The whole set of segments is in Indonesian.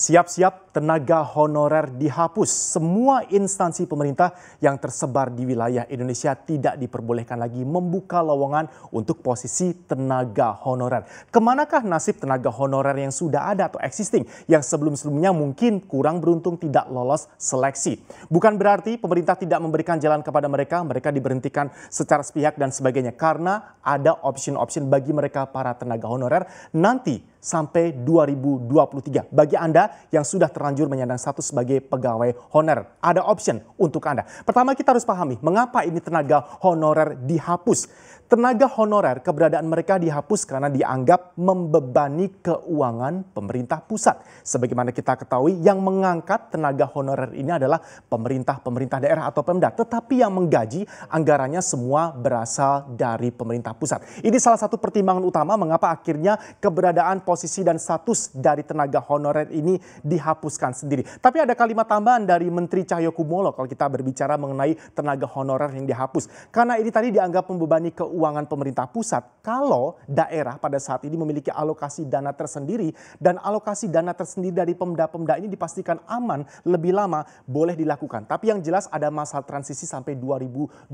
Siap-siap tenaga honorer dihapus. Semua instansi pemerintah yang tersebar di wilayah Indonesia tidak diperbolehkan lagi membuka lowongan untuk posisi tenaga honorer. Kemanakah nasib tenaga honorer yang sudah ada atau existing yang sebelum-sebelumnya mungkin kurang beruntung tidak lolos seleksi? Bukan berarti pemerintah tidak memberikan jalan kepada mereka, mereka diberhentikan secara sepihak dan sebagainya karena ada opsi-opsi bagi mereka para tenaga honorer nanti sampai 2023. Bagi Anda yang sudah terlanjur menyandang status sebagai pegawai honorer. Ada option untuk Anda. Pertama kita harus pahami mengapa ini tenaga honorer dihapus tenaga honorer keberadaan mereka dihapus karena dianggap membebani keuangan pemerintah pusat. Sebagaimana kita ketahui yang mengangkat tenaga honorer ini adalah pemerintah-pemerintah daerah atau Pemda, tetapi yang menggaji anggarannya semua berasal dari pemerintah pusat. Ini salah satu pertimbangan utama mengapa akhirnya keberadaan posisi dan status dari tenaga honorer ini dihapuskan sendiri. Tapi ada kalimat tambahan dari Menteri Cahyokumolo kalau kita berbicara mengenai tenaga honorer yang dihapus. Karena ini tadi dianggap membebani keuangan keuangan pemerintah pusat kalau daerah pada saat ini memiliki alokasi dana tersendiri dan alokasi dana tersendiri dari pemda-pemda ini dipastikan aman lebih lama boleh dilakukan. Tapi yang jelas ada masa transisi sampai 2023.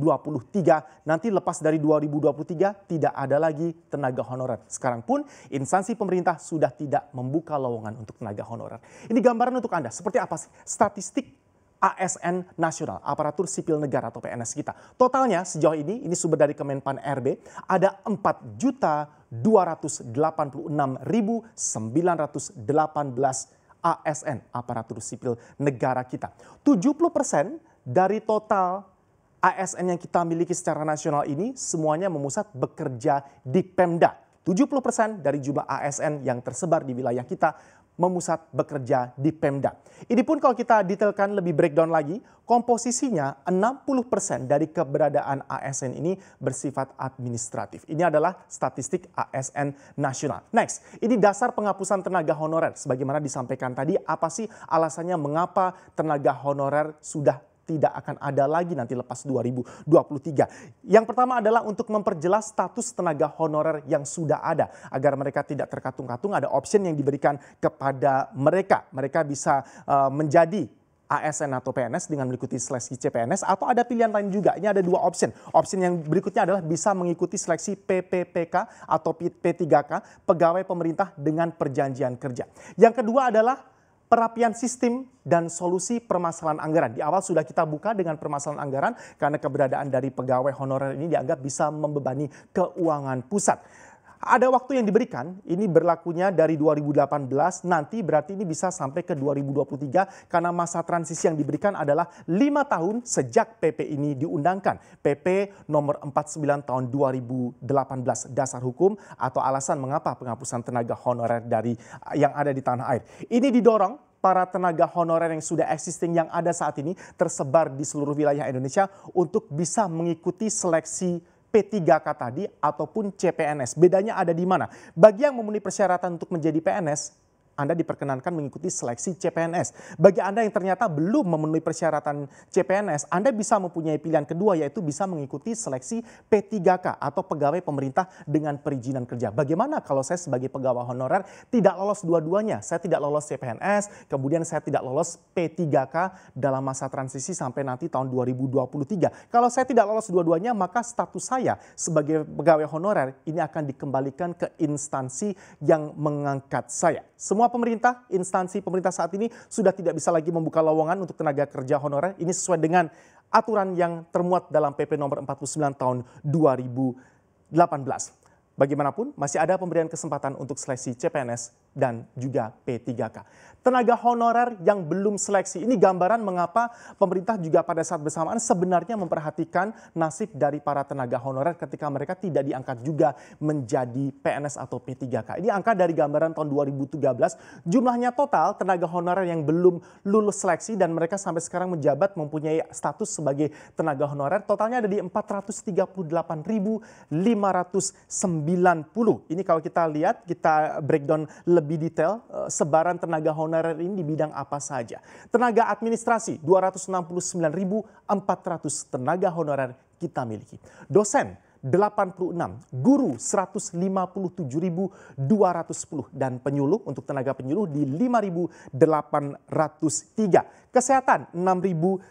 Nanti lepas dari 2023 tidak ada lagi tenaga honorer. Sekarang pun instansi pemerintah sudah tidak membuka lowongan untuk tenaga honorer. Ini gambaran untuk Anda seperti apa sih statistik ASN nasional, aparatur sipil negara atau PNS kita. Totalnya sejauh ini, ini sumber dari Kemenpan RB, ada 4 juta 286.918 ASN, aparatur sipil negara kita. 70 persen dari total ASN yang kita miliki secara nasional ini semuanya memusat bekerja di Pemda. 70% dari jumlah ASN yang tersebar di wilayah kita memusat bekerja di Pemda. Ini pun kalau kita detailkan lebih breakdown lagi, komposisinya 60% dari keberadaan ASN ini bersifat administratif. Ini adalah statistik ASN nasional. Next, ini dasar penghapusan tenaga honorer. Sebagaimana disampaikan tadi, apa sih alasannya mengapa tenaga honorer sudah tidak akan ada lagi nanti lepas 2023. Yang pertama adalah untuk memperjelas status tenaga honorer yang sudah ada agar mereka tidak terkatung-katung ada opsi yang diberikan kepada mereka. Mereka bisa uh, menjadi ASN atau PNS dengan mengikuti seleksi CPNS atau ada pilihan lain juga. Ini ada dua opsi. Opsi yang berikutnya adalah bisa mengikuti seleksi PPPK atau P3K pegawai pemerintah dengan perjanjian kerja. Yang kedua adalah perapian sistem dan solusi permasalahan anggaran. Di awal sudah kita buka dengan permasalahan anggaran karena keberadaan dari pegawai honorer ini dianggap bisa membebani keuangan pusat. Ada waktu yang diberikan, ini berlakunya dari 2018 nanti berarti ini bisa sampai ke 2023 karena masa transisi yang diberikan adalah 5 tahun sejak PP ini diundangkan. PP nomor 49 tahun 2018 dasar hukum atau alasan mengapa penghapusan tenaga honorer dari yang ada di tanah air. Ini didorong para tenaga honorer yang sudah existing yang ada saat ini tersebar di seluruh wilayah Indonesia untuk bisa mengikuti seleksi P3K tadi ataupun CPNS. Bedanya ada di mana? Bagi yang memenuhi persyaratan untuk menjadi PNS, anda diperkenankan mengikuti seleksi CPNS. Bagi Anda yang ternyata belum memenuhi persyaratan CPNS, Anda bisa mempunyai pilihan kedua yaitu bisa mengikuti seleksi P3K atau pegawai pemerintah dengan perizinan kerja. Bagaimana kalau saya sebagai pegawai honorer tidak lolos dua-duanya? Saya tidak lolos CPNS, kemudian saya tidak lolos P3K dalam masa transisi sampai nanti tahun 2023. Kalau saya tidak lolos dua-duanya, maka status saya sebagai pegawai honorer ini akan dikembalikan ke instansi yang mengangkat saya. Semua pemerintah, instansi pemerintah saat ini sudah tidak bisa lagi membuka lowongan untuk tenaga kerja honorer. Ini sesuai dengan aturan yang termuat dalam PP nomor 49 tahun 2018. Bagaimanapun, masih ada pemberian kesempatan untuk seleksi CPNS dan juga P3K. Tenaga honorer yang belum seleksi, ini gambaran mengapa pemerintah juga pada saat bersamaan sebenarnya memperhatikan nasib dari para tenaga honorer ketika mereka tidak diangkat juga menjadi PNS atau P3K. Ini angka dari gambaran tahun 2013, jumlahnya total tenaga honorer yang belum lulus seleksi dan mereka sampai sekarang menjabat mempunyai status sebagai tenaga honorer, totalnya ada di 438.509 90. Ini kalau kita lihat, kita breakdown lebih detail eh, sebaran tenaga honorer ini di bidang apa saja. Tenaga administrasi 269.400 tenaga honorer kita miliki. Dosen 86, guru 157.210 dan penyuluh untuk tenaga penyuluh di 5.803, kesehatan 6.091.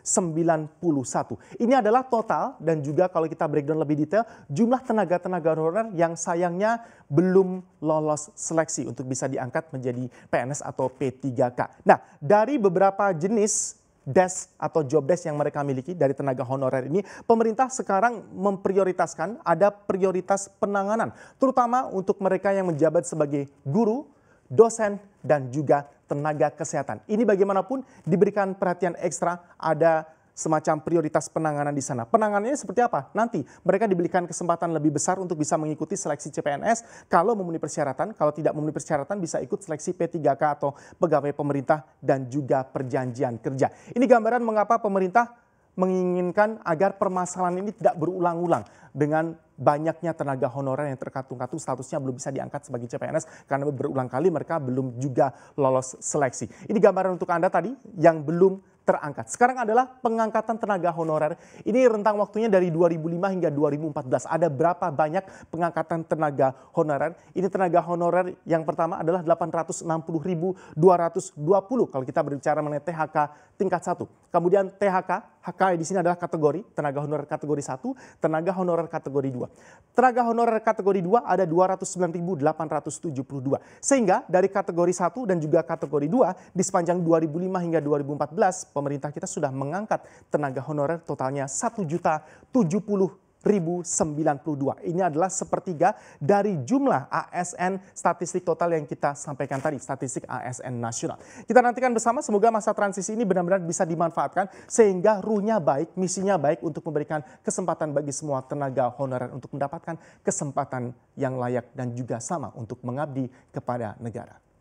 Ini adalah total dan juga kalau kita breakdown lebih detail jumlah tenaga-tenaga honorer yang sayangnya belum lolos seleksi untuk bisa diangkat menjadi PNS atau P3K. Nah, dari beberapa jenis desk atau job desk yang mereka miliki dari tenaga honorer ini, pemerintah sekarang memprioritaskan ada prioritas penanganan, terutama untuk mereka yang menjabat sebagai guru, dosen, dan juga tenaga kesehatan. Ini bagaimanapun diberikan perhatian ekstra, ada semacam prioritas penanganan di sana. Penanganannya seperti apa? Nanti mereka diberikan kesempatan lebih besar untuk bisa mengikuti seleksi CPNS kalau memenuhi persyaratan, kalau tidak memenuhi persyaratan bisa ikut seleksi P3K atau pegawai pemerintah dan juga perjanjian kerja. Ini gambaran mengapa pemerintah menginginkan agar permasalahan ini tidak berulang-ulang dengan banyaknya tenaga honorer yang terkatung-katung statusnya belum bisa diangkat sebagai CPNS karena berulang kali mereka belum juga lolos seleksi. Ini gambaran untuk Anda tadi yang belum terangkat. Sekarang adalah pengangkatan tenaga honorer. Ini rentang waktunya dari 2005 hingga 2014. Ada berapa banyak pengangkatan tenaga honorer? Ini tenaga honorer yang pertama adalah 860.220 kalau kita berbicara mengenai THK tingkat 1. Kemudian THK HK di sini adalah kategori tenaga honorer kategori 1, tenaga honorer kategori 2. Tenaga honorer kategori 2 ada 209.872. Sehingga dari kategori 1 dan juga kategori 2 di sepanjang 2005 hingga 2014 pemerintah kita sudah mengangkat tenaga honorer totalnya 1 juta 70 1092. Ini adalah sepertiga dari jumlah ASN statistik total yang kita sampaikan tadi, statistik ASN nasional. Kita nantikan bersama semoga masa transisi ini benar-benar bisa dimanfaatkan sehingga ruhnya baik, misinya baik untuk memberikan kesempatan bagi semua tenaga honorer untuk mendapatkan kesempatan yang layak dan juga sama untuk mengabdi kepada negara.